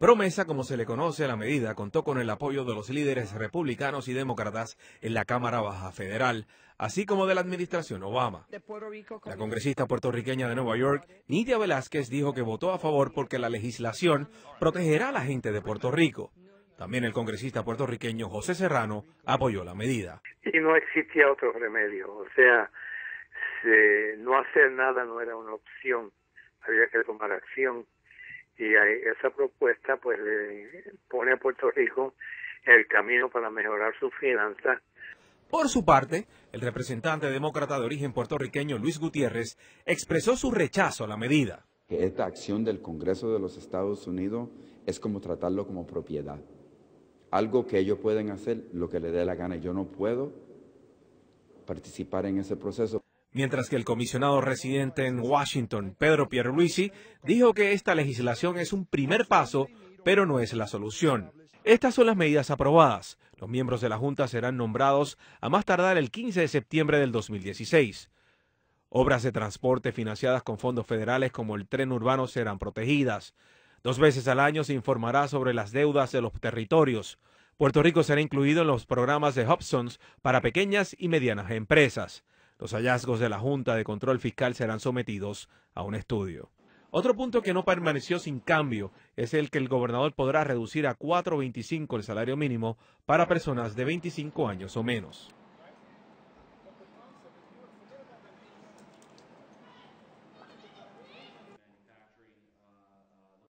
Promesa, como se le conoce a la medida, contó con el apoyo de los líderes republicanos y demócratas en la Cámara Baja Federal, así como de la administración Obama. La congresista puertorriqueña de Nueva York, Nidia Velázquez, dijo que votó a favor porque la legislación protegerá a la gente de Puerto Rico. También el congresista puertorriqueño José Serrano apoyó la medida. Y no existía otro remedio, o sea, no hacer nada no era una opción, había que tomar acción y esa propuesta pues pone a Puerto Rico el camino para mejorar su finanza. Por su parte, el representante demócrata de origen puertorriqueño Luis Gutiérrez expresó su rechazo a la medida. Que esta acción del Congreso de los Estados Unidos es como tratarlo como propiedad. Algo que ellos pueden hacer lo que les dé la gana. Yo no puedo participar en ese proceso mientras que el comisionado residente en Washington, Pedro Pierluisi, dijo que esta legislación es un primer paso, pero no es la solución. Estas son las medidas aprobadas. Los miembros de la Junta serán nombrados a más tardar el 15 de septiembre del 2016. Obras de transporte financiadas con fondos federales como el tren urbano serán protegidas. Dos veces al año se informará sobre las deudas de los territorios. Puerto Rico será incluido en los programas de Hobsons para pequeñas y medianas empresas. Los hallazgos de la Junta de Control Fiscal serán sometidos a un estudio. Otro punto que no permaneció sin cambio es el que el gobernador podrá reducir a 4.25 el salario mínimo para personas de 25 años o menos.